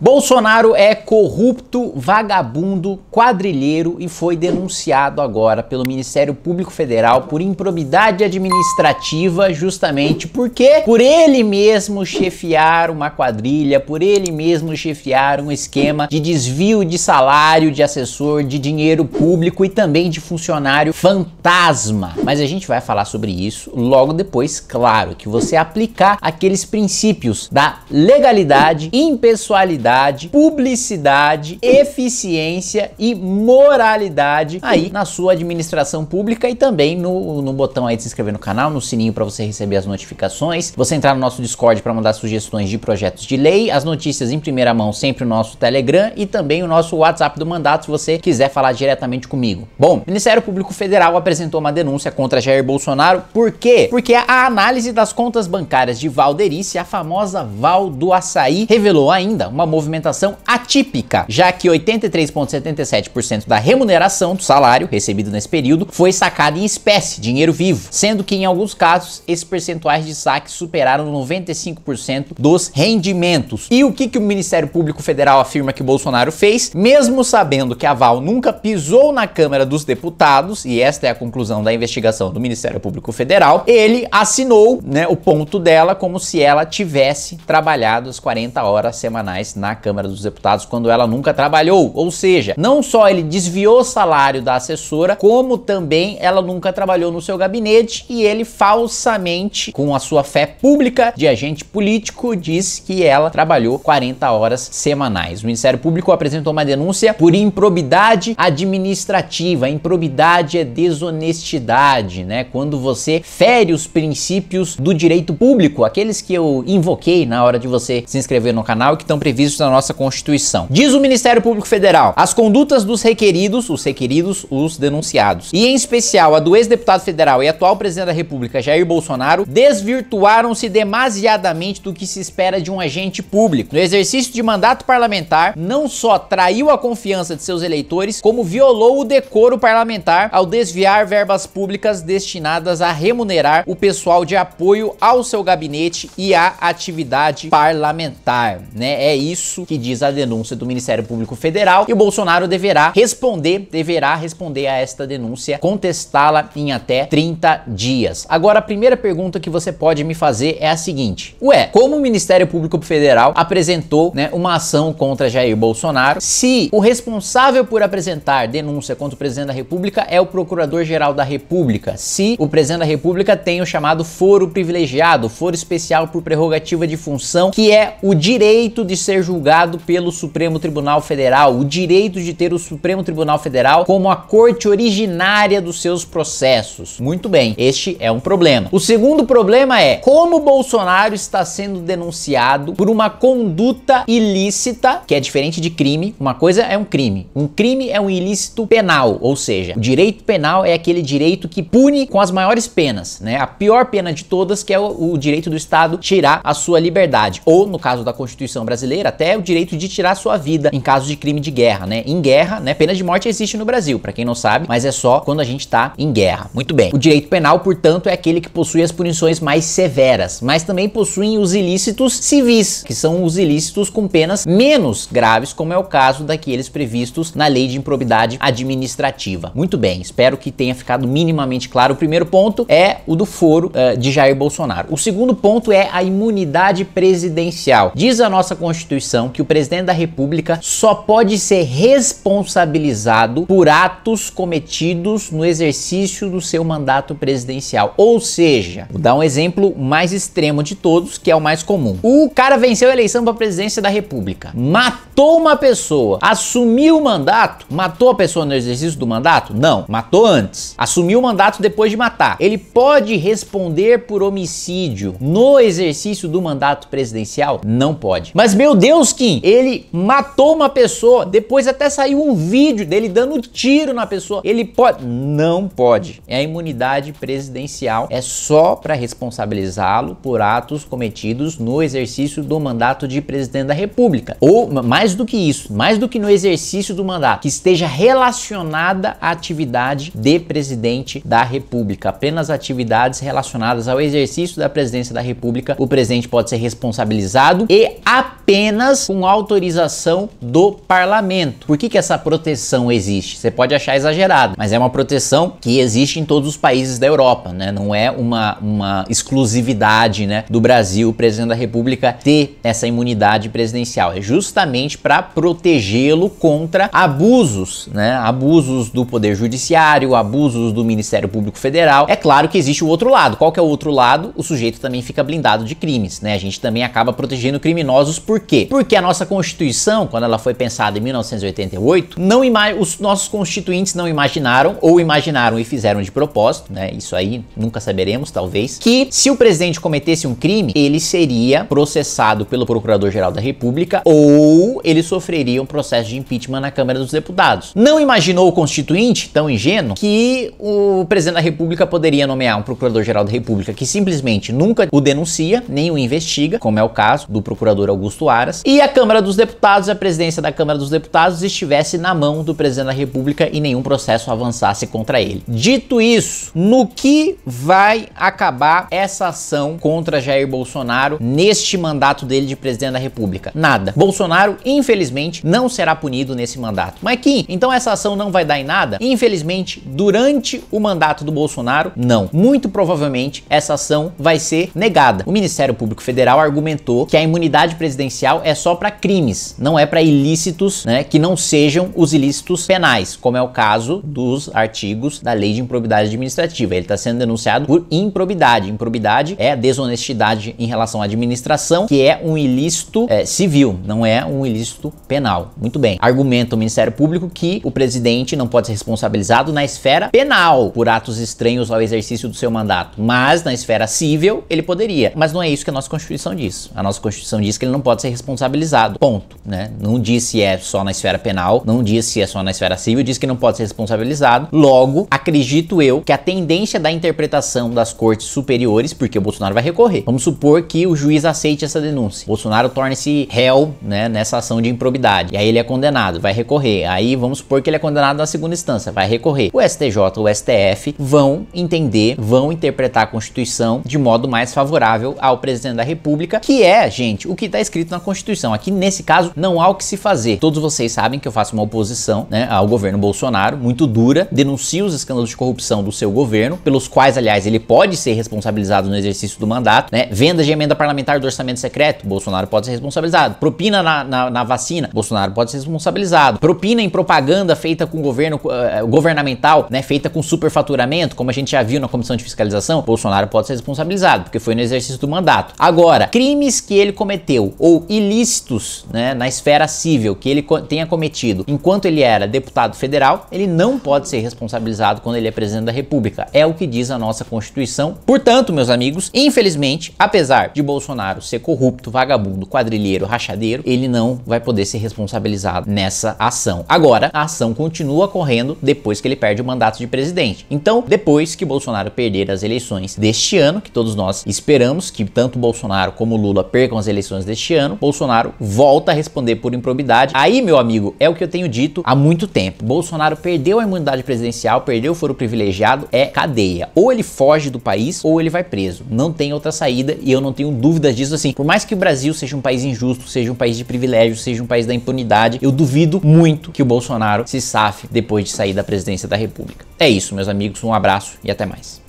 Bolsonaro é corrupto, vagabundo, quadrilheiro e foi denunciado agora pelo Ministério Público Federal por improbidade administrativa, justamente porque por ele mesmo chefiar uma quadrilha, por ele mesmo chefiar um esquema de desvio de salário de assessor, de dinheiro público e também de funcionário fantasma. Mas a gente vai falar sobre isso logo depois, claro, que você aplicar aqueles princípios da legalidade, impessoalidade qualidade, publicidade, eficiência e moralidade aí na sua administração pública e também no, no botão aí de se inscrever no canal, no sininho para você receber as notificações, você entrar no nosso Discord para mandar sugestões de projetos de lei, as notícias em primeira mão sempre no nosso Telegram e também o nosso WhatsApp do mandato se você quiser falar diretamente comigo. Bom, o Ministério Público Federal apresentou uma denúncia contra Jair Bolsonaro, por quê? Porque a análise das contas bancárias de Valderice, a famosa Val do Açaí, revelou ainda uma movimentação atípica, já que 83,77% da remuneração do salário recebido nesse período foi sacada em espécie, dinheiro vivo, sendo que em alguns casos esses percentuais de saque superaram 95% dos rendimentos. E o que, que o Ministério Público Federal afirma que Bolsonaro fez? Mesmo sabendo que a Val nunca pisou na Câmara dos Deputados, e esta é a conclusão da investigação do Ministério Público Federal, ele assinou né, o ponto dela como se ela tivesse trabalhado as 40 horas semanais na na Câmara dos Deputados quando ela nunca trabalhou. Ou seja, não só ele desviou o salário da assessora, como também ela nunca trabalhou no seu gabinete e ele falsamente, com a sua fé pública de agente político, diz que ela trabalhou 40 horas semanais. O Ministério Público apresentou uma denúncia por improbidade administrativa. Improbidade é desonestidade, né? Quando você fere os princípios do direito público, aqueles que eu invoquei na hora de você se inscrever no canal e que estão previstos previsto na nossa Constituição. Diz o Ministério Público Federal: as condutas dos requeridos, os requeridos, os denunciados, e em especial a do ex-deputado federal e atual presidente da República, Jair Bolsonaro, desvirtuaram-se demasiadamente do que se espera de um agente público. No exercício de mandato parlamentar, não só traiu a confiança de seus eleitores, como violou o decoro parlamentar ao desviar verbas públicas destinadas a remunerar o pessoal de apoio ao seu gabinete e à atividade parlamentar, né? É isso isso que diz a denúncia do Ministério Público Federal e o Bolsonaro deverá responder, deverá responder a esta denúncia, contestá-la em até 30 dias. Agora, a primeira pergunta que você pode me fazer é a seguinte: Ué, como o Ministério Público Federal apresentou né, uma ação contra Jair Bolsonaro se o responsável por apresentar denúncia contra o presidente da República é o Procurador-Geral da República? Se o presidente da República tem o chamado foro privilegiado, foro especial por prerrogativa de função, que é o direito de ser julgado pelo Supremo Tribunal Federal, o direito de ter o Supremo Tribunal Federal como a corte originária dos seus processos. Muito bem, este é um problema. O segundo problema é como Bolsonaro está sendo denunciado por uma conduta ilícita, que é diferente de crime. Uma coisa é um crime, um crime é um ilícito penal, ou seja, o direito penal é aquele direito que pune com as maiores penas, né? A pior pena de todas que é o, o direito do Estado tirar a sua liberdade, ou no caso da Constituição brasileira, até o direito de tirar sua vida em caso de crime de guerra, né? Em guerra, né? Pena de morte existe no Brasil, para quem não sabe, mas é só quando a gente tá em guerra. Muito bem. O direito penal, portanto, é aquele que possui as punições mais severas, mas também possuem os ilícitos civis, que são os ilícitos com penas menos graves, como é o caso daqueles previstos na Lei de Improbidade Administrativa. Muito bem, espero que tenha ficado minimamente claro. O primeiro ponto é o do foro uh, de Jair Bolsonaro. O segundo ponto é a imunidade presidencial. Diz a nossa Constituição Constituição que o presidente da República só pode ser responsabilizado por atos cometidos no exercício do seu mandato presidencial. Ou seja, vou dar um exemplo mais extremo de todos, que é o mais comum. O cara venceu a eleição para a presidência da República, matou uma pessoa, assumiu o mandato, matou a pessoa no exercício do mandato? Não, matou antes. Assumiu o mandato depois de matar. Ele pode responder por homicídio no exercício do mandato presidencial? Não pode. Mas meu Deus Deuskin, ele matou uma pessoa, depois até saiu um vídeo dele dando tiro na pessoa. Ele pode? Não pode. É a imunidade presidencial, é só para responsabilizá-lo por atos cometidos no exercício do mandato de presidente da República. Ou mais do que isso, mais do que no exercício do mandato, que esteja relacionada à atividade de presidente da República. Apenas atividades relacionadas ao exercício da presidência da República, o presidente pode ser responsabilizado e apenas apenas com autorização do parlamento. Por que, que essa proteção existe? Você pode achar exagerado, mas é uma proteção que existe em todos os países da Europa, né? Não é uma, uma exclusividade né, do Brasil, o presidente da República, ter essa imunidade presidencial. É justamente para protegê-lo contra abusos, né? Abusos do Poder Judiciário, abusos do Ministério Público Federal. É claro que existe o outro lado. Qual que é o outro lado? O sujeito também fica blindado de crimes, né? A gente também acaba protegendo criminosos por quê? Por porque a nossa Constituição, quando ela foi pensada em 1988, não os nossos constituintes não imaginaram, ou imaginaram e fizeram de propósito, né? Isso aí nunca saberemos, talvez, que se o presidente cometesse um crime, ele seria processado pelo Procurador-Geral da República ou ele sofreria um processo de impeachment na Câmara dos Deputados. Não imaginou o constituinte, tão ingênuo, que o presidente da República poderia nomear um Procurador-Geral da República que simplesmente nunca o denuncia, nem o investiga, como é o caso do procurador Augusto Aras, e a Câmara dos Deputados, a presidência da Câmara dos Deputados, estivesse na mão do presidente da República e nenhum processo avançasse contra ele. Dito isso, no que vai acabar essa ação contra Jair Bolsonaro neste mandato dele de presidente da República? Nada. Bolsonaro, infelizmente, não será punido nesse mandato. Mas Kim, então essa ação não vai dar em nada? Infelizmente, durante o mandato do Bolsonaro, não. Muito provavelmente essa ação vai ser negada. O Ministério Público Federal argumentou que a imunidade presidencial é só para crimes, não é para ilícitos, né, que não sejam os ilícitos penais, como é o caso dos artigos da Lei de Improbidade Administrativa. Ele está sendo denunciado por improbidade. Improbidade é desonestidade em relação à administração, que é um ilícito é, civil, não é um ilícito penal. Muito bem. Argumenta o Ministério Público que o presidente não pode ser responsabilizado na esfera penal por atos estranhos ao exercício do seu mandato, mas na esfera civil ele poderia. Mas não é isso que a nossa Constituição diz. A nossa Constituição diz que ele não pode ser responsável responsabilizado. Ponto, né? Não diz se é só na esfera penal, não diz se é só na esfera civil, diz que não pode ser responsabilizado. Logo, acredito eu que a tendência da interpretação das cortes superiores, porque o Bolsonaro vai recorrer. Vamos supor que o juiz aceite essa denúncia. O Bolsonaro torne-se réu, né, nessa ação de improbidade. E aí ele é condenado, vai recorrer. Aí vamos supor que ele é condenado na segunda instância, vai recorrer. O STJ, o STF vão entender, vão interpretar a Constituição de modo mais favorável ao presidente da República, que é, gente, o que está escrito na Constituição Aqui nesse caso não há o que se fazer. Todos vocês sabem que eu faço uma oposição né, ao governo Bolsonaro, muito dura, denuncio os escândalos de corrupção do seu governo, pelos quais, aliás, ele pode ser responsabilizado no exercício do mandato, né? Venda de emenda parlamentar do orçamento secreto, Bolsonaro pode ser responsabilizado. Propina na, na, na vacina, Bolsonaro pode ser responsabilizado. Propina em propaganda feita com governo uh, governamental, né? Feita com superfaturamento, como a gente já viu na comissão de fiscalização, Bolsonaro pode ser responsabilizado, porque foi no exercício do mandato. Agora, crimes que ele cometeu ou ilícitos ilícitos né, na esfera civil que ele tenha cometido enquanto ele era deputado federal, ele não pode ser responsabilizado quando ele é presidente da República. É o que diz a nossa Constituição. Portanto, meus amigos, infelizmente, apesar de Bolsonaro ser corrupto, vagabundo, quadrilheiro, rachadeiro, ele não vai poder ser responsabilizado nessa ação. Agora, a ação continua correndo depois que ele perde o mandato de presidente. Então, depois que Bolsonaro perder as eleições deste ano, que todos nós esperamos que tanto Bolsonaro como Lula percam as eleições deste ano, Bolsonaro Bolsonaro volta a responder por improbidade. Aí, meu amigo, é o que eu tenho dito há muito tempo. Bolsonaro perdeu a imunidade presidencial, perdeu o foro privilegiado, é cadeia. Ou ele foge do país ou ele vai preso. Não tem outra saída e eu não tenho dúvidas disso assim. Por mais que o Brasil seja um país injusto, seja um país de privilégios, seja um país da impunidade, eu duvido muito que o Bolsonaro se safe depois de sair da presidência da República. É isso, meus amigos, um abraço e até mais.